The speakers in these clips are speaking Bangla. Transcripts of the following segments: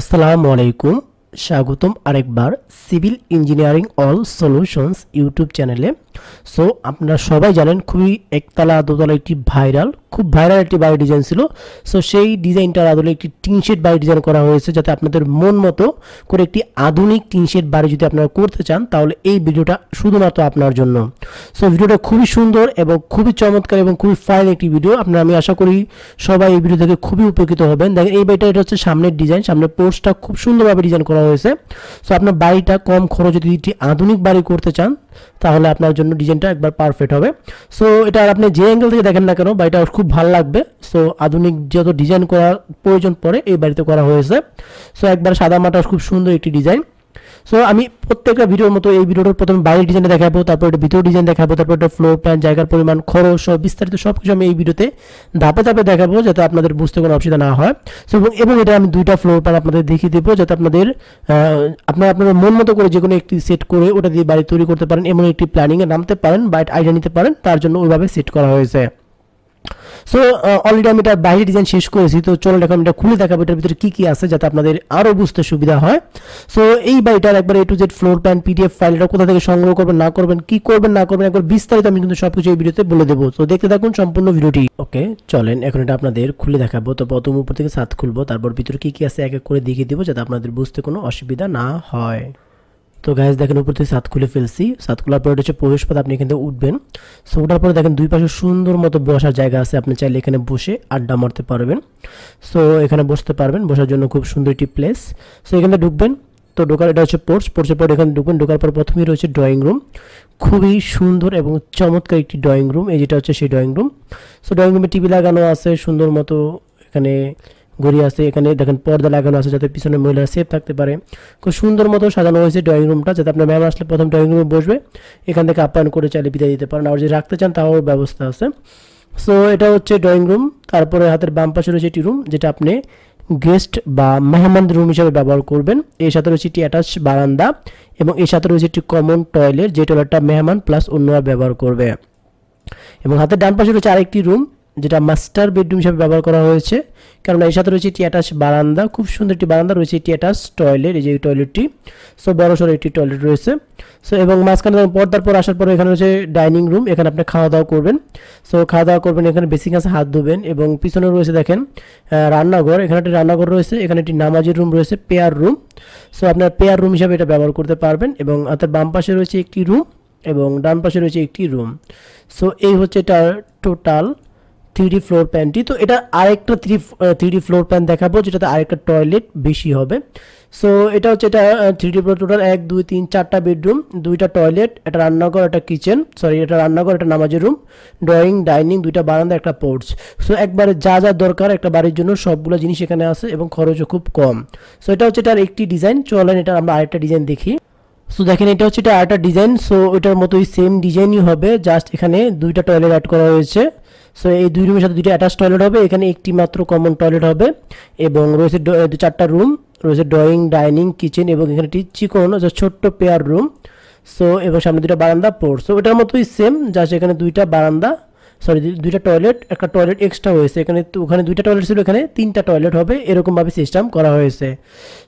আসসালামু আলাইকুম স্বাগতম আরেকবার civil engineering all solutions YouTube চ্যানেলে সো আপনারা সবাই জানেন খুবই একতলা দোতলা একটি ভাইরাল খুব ভাইরাল একটি বাড়ি ডিজাইন ছিল সো সেই ডিজাইনটার আদলে একটি টিনশেড বাড়ি ডিজাইন করা হয়েছে যাতে আপনাদের মন মতো করে একটি আধুনিক টিনশেড বাড়ি যদি আপনারা করতে চান তাহলে এই ভিডিওটা শুধুমাত্র আপনার জন্য সো ভিডিওটা খুবই সুন্দর এবং খুবই চমৎকার এবং খুবই ফাইন একটি ভিডিও আপনারা আমি আশা করি সবাই এই ভিডিও থেকে খুবই উপকৃত হবেন দেখেন এই বাড়িটা এটা হচ্ছে সামনের ডিজাইন সামনের পোস্টটা খুব সুন্দরভাবে ডিজাইন করা হয়েছে সো আপনার বাড়িটা কম খরচে যদি একটি আধুনিক বাড়ি করতে চান তাহলে আপনার জন্য ডিজাইনটা একবার পারফেক্ট হবে সো এটা আপনি যে অ্যাঙ্গেল থেকে দেখেন না কেন বাড়িটা খুব ভালো লাগবে সো আধুনিক যত ডিজাইন করা প্রয়োজন পড়ে এই বাড়িতে করা হয়েছে সো একবার সাদা মাটা খুব সুন্দর একটি ডিজাইন সো আমি প্রত্যেকটা ভিডিওর মতো এই ভিডিওটার প্রথমে বাইরের ডিজাইন দেখাবো তারপর এটা ভিতর ডিজাইন দেখাবো তারপর এটা ফ্লো প্ল্যান জায়গার পরিমাণ খরচ সব বিস্তারিত সব কিছু আমি এই ভিডিওতে ধাপে ধাপে দেখাবো যাতে আপনাদের বুঝতে কোনো অসুবিধা না হয় সো এবং এবং এটা আমি দুইটা ফ্লোর প্যান আপনাদের দেখিয়ে দেবো যাতে আপনাদের আপনারা আপনাদের মন মতো করে যে কোনো একটি সেট করে ওটা দিয়ে বাড়ি তৈরি করতে পারেন এমন একটি প্ল্যানিংয়ে নামতে পারেন বা আইডিয়া নিতে পারেন তার জন্য ওইভাবে সেট করা হয়েছে সো অলরেডি uh, আমি এটা বাইরে ডিজাইন শেষ করেছি তো চলুন এখন এটা খুলে দেখাবো এটার ভিতরে কী কী আছে যাতে আপনাদের আরও বুঝতে সুবিধা হয় সো এই বাড়িটার একবার A to Z floor plan PDF ফাইলটা কোথা থেকে সংগ্রহ করবেন না করবেন কি করবেন না করবেন একবার বিস্তারিত আমি কিন্তু সব কিছু এই ভিডিওতে বলে দেবো তো দেখতে থাকুন সম্পূর্ণ ভিডিওটি ওকে চলেন এখন এটা আপনাদের খুলে দেখাবো তো প্রথম উপর থেকে সাত খুলবো তারপর ভিতরে কী কী আছে এক এক করে দেখিয়ে দেবো যাতে আপনাদের বুঝতে কোনো অসুবিধা না হয় তো গ্যাস দেখেন উপর থেকে সাত খুলে ফেলছি সাত খোলার পরে হচ্ছে প্রবেশ পথ আপনি এখান থেকে উঠবেন সো ওঠার পরে দেখেন দুই পাশে সুন্দর মতো বসার জায়গা আছে আপনি চাইলে এখানে বসে আড্ডা মারতে পারবেন সো এখানে বসতে পারবেন বসার জন্য খুব সুন্দর একটি প্লেস সো এখানে ঢুকবেন তো ঢোকার এটা হচ্ছে পোর্চ পোর্চের পর এখানে ঢুকবেন ঢোকার পর প্রথমেই রয়েছে ড্রয়িং রুম খুবই সুন্দর এবং চমৎকার একটি ড্রয়িং রুম এই যেটা হচ্ছে সেই ড্রয়িং রুম সো ড্রয়িং রুমে টিভি লাগানো আছে সুন্দর মতো এখানে গুড়ি আছে এখানে দেখেন পর্দা লাগানো আছে যাতে পিছনে মহিলা দেখতে পারে কো সুন্দর মতো সাজানো হয়েছে ডাইনিং রুমটা যাতে আপনি ম্যাম আসলে প্রথম ডাইনিং রুমে বসবে এখান থেকে আপ্যায়ন করতে চলে বিদায় দিতে পারেন আর যে রাখতে চান তারও ব্যবস্থা আছে সো এটা হচ্ছে ডাইনিং রুম তারপরে হাতের বাম পাশে রয়েছে একটি রুম যেটা আপনি গেস্ট বা মহমান ঘর হিসেবে ব্যবহার করবেন এই সাথে রয়েছে একটি অ্যাটাচ বারান্দা এবং এই সাথে রয়েছে একটি কমন টয়লেট যেটাটা মহমান প্লাস অন্যরা ব্যবহার করবে এবং হাতের ডান পাশে তো আছে আরেকটি রুম যেটা মাস্টার বেডরুম হিসাবে ব্যবহার করা হয়েছে কারণ এর সাথে রয়েছে টিয়াটাস বারান্দা খুব সুন্দর একটি বারান্দা রয়েছে টিয়াটাস টয়লেট এই যে টয়লেটটি সো বড় সড়ো একটি টয়লেট রয়েছে সো এবং মাঝখানে পর্দার পর আসার পর এখানে রয়েছে ডাইনিং রুম এখানে আপনি খাওয়া দাওয়া করবেন সো খাওয়া দাওয়া করবেন এখানে বেসিং আছে হাত ধুবেন এবং পিছনে রয়েছে দেখেন রান্নাঘর এখানে একটি রান্নাঘর রয়েছে এখানে একটি নামাজের রুম রয়েছে পেয়ার রুম সো আপনার পেয়ার রুম হিসাবে এটা ব্যবহার করতে পারবেন এবং তার বাম পাশে রয়েছে একটি রুম এবং ডান পাশে রয়েছে একটি রুম সো এই হচ্ছে এটা টোটাল থ্রি ফ্লোর প্যানটি তো এটা আরেকটা থ্রি থ্রি ফ্লোর প্যান দেখাবো যেটাতে আরেকটা টয়লেট বেশি হবে সো এটা হচ্ছে এটা থ্রি ফ্লোর টোটাল এক দুই তিন চারটা বেডরুম দুইটা টয়লেট এটা রান্নাঘর একটা কিচেন সরি এটা রান্নাঘর একটা নামাজের রুম ড্রয়িং ডাইনিং দুইটা বারান্দা একটা পোর্টস সো একবারে যা যা দরকার একটা বাড়ির জন্য সবগুলো জিনিস এখানে আসে এবং খরচও খুব কম সো এটা হচ্ছে এটার একটি ডিজাইন চলেন এটা আমরা আরেকটা ডিজাইন দেখি সো দেখেন এটা হচ্ছে এটা আরেকটা ডিজাইন সো এটার মতোই সেম ডিজাইনই হবে জাস্ট এখানে দুইটা টয়লেট অ্যাড করা হয়েছে সো এই দুই রুমের সাথে দুটি অ্যাটাচ টয়লেট হবে এখানে একটি মাত্র কমন টয়লেট হবে এবং রয়েছে চারটা রুম রয়েছে ড্রয়িং ডাইনিং কিচেন এবং এখানে একটি চিকন ছোট্ট পেয়ার রুম সো এবং সামনে দুটা বারান্দা পোর্ট সো এটার মতোই সেম যা এখানে দুইটা বারান্দা সরি দুইটা টয়লেট একটা টয়লেট এক্সট্রা হয়েছে এখানে ওখানে দুইটা টয়লেট ছিল এখানে তিনটা টয়লেট হবে এরকমভাবে সিস্টেম করা হয়েছে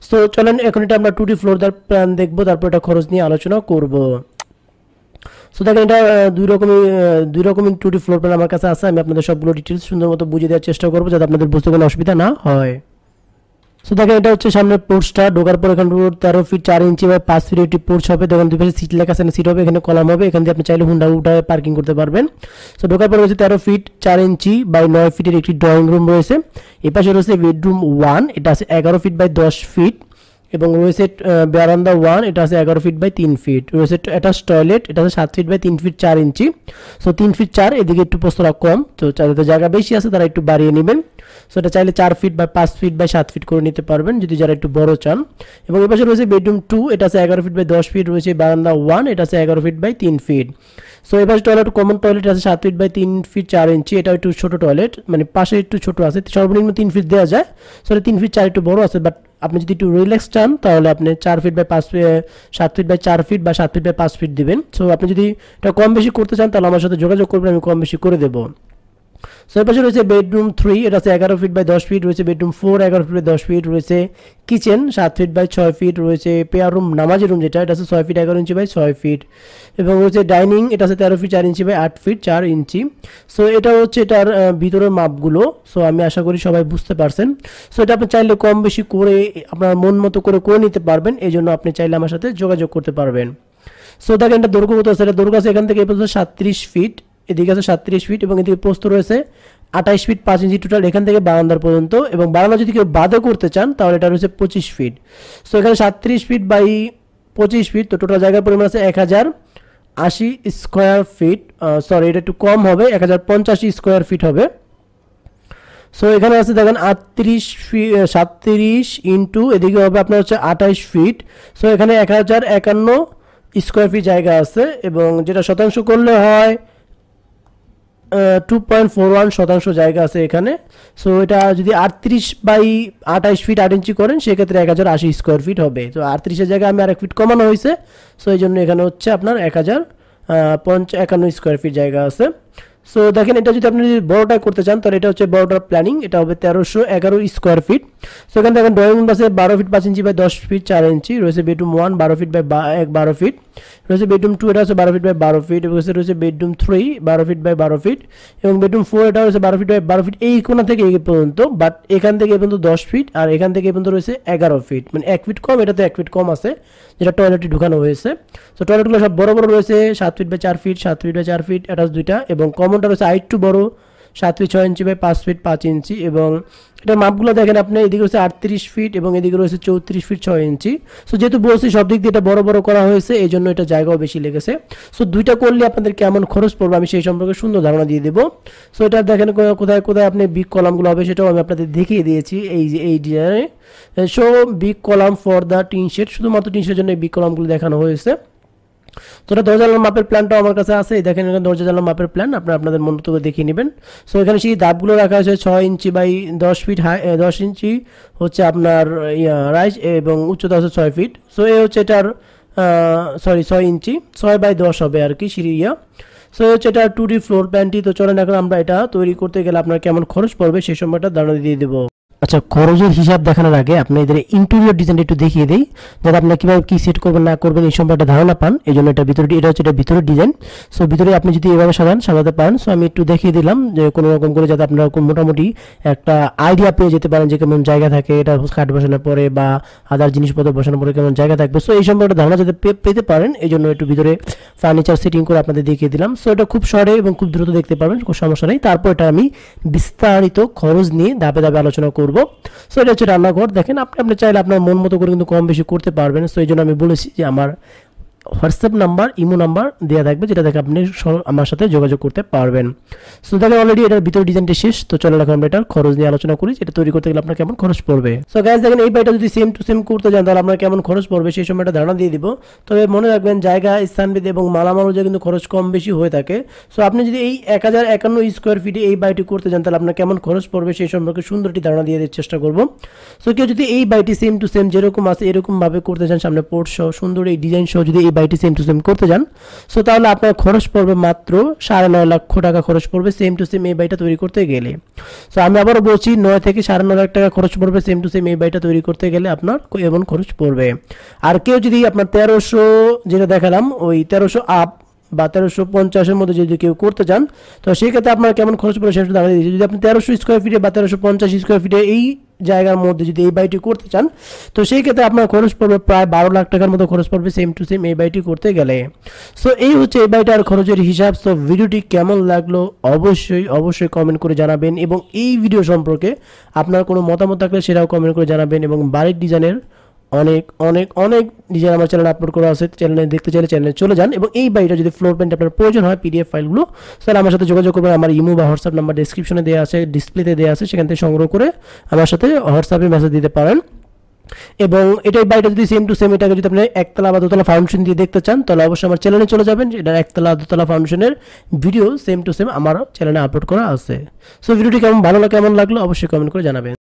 সো চলেন এখন এটা আমরা টুটি ফ্লোর ফ্লোর প্ল্যান দেখবো তারপর এটা খরচ নিয়ে আলোচনা করবো সো দেখেন এটা দুই রকমই দুই রকমই টুটি ফ্লোর প্ল্যান আমার কাছে আছে আমি আপনাদের সবগুলো ডিটেলস সুন্দর মতো বুঝিয়ে দেওয়ার চেষ্টা করবো যাতে আপনাদের বুঝতে কোনো অসুবিধা না হয় সো দেখেন এটা হচ্ছে সামনে পোর্চটা ঢোকার পর এখান তেরো ফিট চার ইঞ্চি বা পাঁচ ফিট একটি পোর্চ হবে দেখেন দুপাশে সিট লেখা আছে সিট হবে এখানে কলাম হবে এখান দিয়ে আপনি চাইলে হুন্ডা উঠায় পার্কিং করতে পারবেন সো ঢোকার পর রয়েছে তেরো ফিট চার ইঞ্চি বাই নয় ফিটের একটি ড্রয়িং রুম রয়েছে এপাশে রয়েছে বেডরুম ওয়ান এটা আছে এগারো ফিট বাই দশ ফিট এবং রয়েছে বেরান্দা ওয়ান এটা আছে এগারো ফিট বাই তিন ফিট রয়েছে অ্যাটাচ টয়লেট এটা আছে সাত ফিট বাই তিন ফিট চার ইঞ্চি সো তিন ফিট চার এদিকে একটু প্রস্তরা কম তো যাদের জায়গা বেশি আছে তারা একটু বাড়িয়ে নেবেন সো এটা চাইলে চার ফিট বা পাঁচ ফিট বা সাত ফিট করে নিতে পারবেন যদি যারা একটু বড় চান এবং এপাশে রয়েছে বেডরুম টু এটা আছে এগারো ফিট বাই দশ ফিট রয়েছে বারান্দা ওয়ান এটা আছে এগারো ফিট বাই তিন ফিট সো এবার টয়লেট কমন টয়লেট আছে সাত ফিট বাই তিন ফিট চার ইঞ্চি এটা একটু ছোটো টয়লেট মানে পাশে একটু ছোটো আছে সর্বনিম্ন তিন ফিট দেওয়া যায় সো তিন ফিট চার একটু বড় আছে বাট আপনি যদি একটু রিল্যাক্স চান তাহলে আপনি চার ফিট বাই পাঁচ সাত ফিট বাই চার ফিট বা সাত ফিট বাই পাঁচ ফিট দেবেন সো আপনি যদি এটা কম বেশি করতে চান তাহলে আমার সাথে যোগাযোগ করবেন আমি কম বেশি করে দেবো সো এর পাশে রয়েছে বেডরুম থ্রি এটা আছে এগারো ফিট বাই দশ ফিট রয়েছে বেডরুম ফোর এগারো ফিট বাই দশ ফিট রয়েছে কিচেন সাত ফিট বাই ছয় ফিট রয়েছে পেয়ার রুম নামাজের রুম যেটা এটা আছে ছয় ফিট এগারো ইঞ্চি বাই ছয় ফিট এবং রয়েছে ডাইনিং এটা আছে তেরো ফিট চার ইঞ্চি বাই আট ফিট চার ইঞ্চি সো এটা হচ্ছে এটার ভিতরের মাপগুলো সো আমি আশা করি সবাই বুঝতে পারছেন সো এটা আপনি চাইলে কম বেশি করে আপনার মন মতো করে করে নিতে পারবেন এই জন্য আপনি চাইলে আমার সাথে যোগাযোগ করতে পারবেন সো দেখেন এটা দুর্গ কত আছে এটা দুর্গ আছে এখান থেকে এই পর্যন্ত সাতত্রিশ ফিট এদিকে আছে সাতত্রিশ ফিট এবং এদিকে পোস্ত রয়েছে আঠাইশ ফিট পাঁচ ইঞ্চি টোটাল এখান থেকে বারান্দার পর্যন্ত এবং বারান্দা যদি কেউ বাদও করতে চান তাহলে এটা রয়েছে পঁচিশ ফিট সো এখানে সাতত্রিশ ফিট বাই পঁচিশ ফিট তো টোটাল জায়গার পরিমাণ আছে এক হাজার আশি স্কোয়ার ফিট সরি এটা একটু কম হবে এক হাজার পঞ্চাশি স্কোয়ার ফিট হবে সো এখানে আছে দেখেন আটত্রিশ ফিট সাতত্রিশ ইন্টু এদিকে হবে আপনার হচ্ছে আঠাইশ ফিট সো এখানে এক হাজার একান্ন স্কোয়ার ফিট জায়গা আছে এবং যেটা শতাংশ করলে হয় টু পয়েন্ট ফোর ওয়ান শতাংশ জায়গা আছে এখানে সো এটা যদি আটত্রিশ বাই আঠাইশ ফিট আট ইঞ্চি করেন সেক্ষেত্রে এক হাজার আশি স্কোয়ার ফিট হবে তো আটত্রিশের জায়গায় আমি আর এক ফিট কমানো হয়েছে সো এই জন্য এখানে হচ্ছে আপনার এক হাজার পঞ্চ একান্ন স্কোয়ার ফিট জায়গা আছে সো দেখেন এটা যদি আপনি বড়টা করতে চান তাহলে এটা হচ্ছে বড়টার প্ল্যানিং এটা হবে তেরোশো এগারো স্কোয়ার ফিট সো এখানে দেখেন ড্রয়িং রুম আছে বারো ফিট পাঁচ ইঞ্চি বাই দশ ফিট চার ইঞ্চি রয়েছে বেডরুম ওয়ান বারো ফিট বাই এক বারো ফিট রয়েছে বেডরুম টু এটা হচ্ছে বারো ফিট বাই বারো ফিট রয়েছে রয়েছে বেডরুম থ্রি বারো ফিট বাই বারো ফিট এবং বেডরুম ফোর এটা রয়েছে বারো ফিট বাই বারো ফিট এই কোনা থেকে এই পর্যন্ত বাট এখান থেকে এই পর্যন্ত দশ ফিট আর এখান থেকে এই পর্যন্ত রয়েছে এগারো ফিট মানে এক ফিট কম এটাতে এক ফিট কম আছে যেটা টয়লেটে ঢুকানো হয়েছে সো টয়লেটগুলো সব বড় বড় রয়েছে সাত ফিট বাই চার ফিট সাত ফিট বাই চার ফিট এটা দুইটা এবং কমন ফোনটা রয়েছে আরেকটু বড় সাত ফিট ছয় ইঞ্চি বাই পাঁচ ফিট পাঁচ ইঞ্চি এবং এটার মাপগুলো দেখেন আপনি এদিকে রয়েছে আটত্রিশ ফিট এবং এদিকে রয়েছে চৌত্রিশ ফিট ছয় ইঞ্চি সো যেহেতু বলছি সব দিক দিয়ে এটা বড় বড় করা হয়েছে এই জন্য এটা জায়গাও বেশি লেগেছে সো দুইটা করলে আপনাদের কেমন খরচ পড়বে আমি সেই সম্পর্কে সুন্দর ধারণা দিয়ে দেবো সো এটা দেখেন কোথায় কোথায় আপনি বিগ কলামগুলো হবে সেটাও আমি আপনাদের দেখিয়ে দিয়েছি এই যে এই ডিজাইনে so big column for the tin শুধুমাত্র টিন জন্য এই বিগ কলামগুলো দেখানো হয়েছে তো এটা দরজা জানলার মাপের প্ল্যানটাও আমার কাছে আছে এই দেখেন এখানে দরজা জানলার মাপের প্ল্যান আপনারা আপনাদের মন মতো দেখিয়ে নেবেন সো এখানে সেই দাবগুলো রাখা হয়েছে ছয় ইঞ্চি বাই দশ ফিট হাই দশ ইঞ্চি হচ্ছে আপনার রাইস এবং উচ্চতা হচ্ছে ছয় ফিট সো এ হচ্ছে এটার সরি ছয় ইঞ্চি ছয় বাই দশ হবে আর কি সিঁড়ি ইয়া সো হচ্ছে এটা টু ডি ফ্লোর প্ল্যানটি তো চলেন এখন আমরা এটা তৈরি করতে গেলে আপনার কেমন খরচ পড়বে সেই সময়টা দাঁড়িয়ে দিয়ে দেবো আচ্ছা খরচের হিসাব দেখানোর আগে আপনি এদের ইন্টেরিয়র ডিজাইনটা একটু দেখিয়ে দিই যাতে আপনার কীভাবে কী সেট করবেন না করবেন এই সম্পর্কে ধারণা পান এই জন্য এটা ভিতরে এটা হচ্ছে এটা ভিতরের ডিজাইন সো ভিতরে আপনি যদি এভাবে সাজান সাজাতে পারেন সো আমি একটু দেখিয়ে দিলাম যে কোনো রকম করে যাতে আপনারা মোটামুটি একটা আইডিয়া পেয়ে যেতে পারেন যে কেমন জায়গা থাকে এটা কাঠ বসানোর পরে বা আদার জিনিসপত্র বসানোর পরে কেমন জায়গা থাকবে সো এই সম্পর্কে একটা ধারণা যাতে পেতে পারেন এই জন্য একটু ভিতরে ফার্নিচার সেটিং করে আপনাদের দেখিয়ে দিলাম সো এটা খুব সরে এবং খুব দ্রুত দেখতে পারবেন কোনো সমস্যা নেই তারপর এটা আমি বিস্তারিত খরচ নিয়ে ধাপে ধাপে আলোচনা করব করব সো এটা হচ্ছে রান্নাঘর দেখেন আপনি আপনি চাইলে আপনার মন মতো করে কিন্তু কম বেশি করতে পারবেন সো এই জন্য আমি বলেছি যে আমার হোয়াটসঅ্যাপ নাম্বার ইমো নাম্বার দেওয়া থাকবে যেটা থেকে আপনি আমার সাথে যোগাযোগ করতে পারবেন সো দেখেন অলরেডি এটার ভিতরে ডিজাইনটি শেষ তো চলো এখন আমরা এটার খরচ নিয়ে আলোচনা করি এটা তৈরি করতে গেলে আপনার কেমন খরচ পড়বে সো গ্যাস দেখেন এই বাড়িটা যদি সেম টু সেম করতে যান তাহলে আপনার কেমন খরচ পড়বে সেই সময় একটা ধারণা দিয়ে দিব তবে মনে রাখবেন জায়গা স্থানভেদে এবং মালামাল অনুযায়ী কিন্তু খরচ কম বেশি হয়ে থাকে সো আপনি যদি এই এক হাজার একান্ন স্কোয়ার ফিটে এই বাইটি করতে যান তাহলে আপনার কেমন খরচ পড়বে সেই সম্পর্কে সুন্দরটি ধারণা দিয়ে দেওয়ার চেষ্টা করবো সো কেউ যদি এই বাইটি সেম টু সেম যেরকম আছে এরকমভাবে করতে চান সামনে পোর্ট সহ সুন্দর এই ডিজাইন সহ যদি এই বাইটি সেম টু সেম করতে যান সো তাহলে আপনার খরচ পড়বে মাত্র সাড়ে নয় লক্ষ টাকা খরচ পড়বে সেম টু সেম এই বাইটা তৈরি করতে গেলে সো আমি আবারও বলছি নয় থেকে সাড়ে নয় লাখ টাকা খরচ পড়বে সেম টু সেম এই বাইটা তৈরি করতে গেলে আপনার এমন খরচ পড়বে আর কেউ যদি আপনার তেরোশো যেটা দেখালাম ওই তেরোশো আপ বা তেরোশো পঞ্চাশের মধ্যে যদি কেউ করতে চান তো সেক্ষেত্রে আপনার কেমন খরচ পড়বে সেটা দেখা যদি আপনি তেরোশো স্কোয়ার ফিটে বা তেরোশো পঞ্চাশ স্কোয়ার ফিটে এই জায়গার মধ্যে যদি এই বাইটি করতে চান তো সেই ক্ষেত্রে আপনার খরচ পড়বে প্রায় বারো লাখ টাকার মতো খরচ পড়বে সেম টু সেম এই বাইটি করতে গেলে সো এই হচ্ছে এই বাইটার খরচের হিসাব সো ভিডিওটি কেমন লাগলো অবশ্যই অবশ্যই কমেন্ট করে জানাবেন এবং এই ভিডিও সম্পর্কে আপনার কোনো মতামত থাকলে সেটাও কমেন্ট করে জানাবেন এবং বাড়ির ডিজাইনের অনেক অনেক অনেক ডিজাইন আমার চ্যানেলে আপলোড করা আছে চ্যানেলে দেখতে চাইলে চ্যানেলে চলে যান এবং এই বাড়িটা যদি ফ্লোর প্যান্ট আপনার প্রয়োজন হয় পিডিএফ ফাইলগুলো তাহলে আমার সাথে যোগাযোগ করবেন আমার ইমো বা হোয়াটসঅ্যাপ নাম্বার ডিসক্রিপশনে দেওয়া আছে ডিসপ্লেতে দেওয়া আছে সেখান থেকে সংগ্রহ করে আমার সাথে হোয়াটসঅ্যাপে মেসেজ দিতে পারেন এবং এটাই বাড়িটা যদি সেম টু সেম এটাকে যদি আপনি একতলা বা দোতলা ফাউন্ডেশন দিয়ে দেখতে চান তাহলে অবশ্যই আমার চ্যানেলে চলে যাবেন এটার একতলা দোতলা ফাউন্ডেশনের ভিডিও সেম টু সেম আমার চ্যানেলে আপলোড করা আছে সো ভিডিওটি কেমন ভালো লাগে কেমন লাগলো অবশ্যই কমেন্ট করে জানাবেন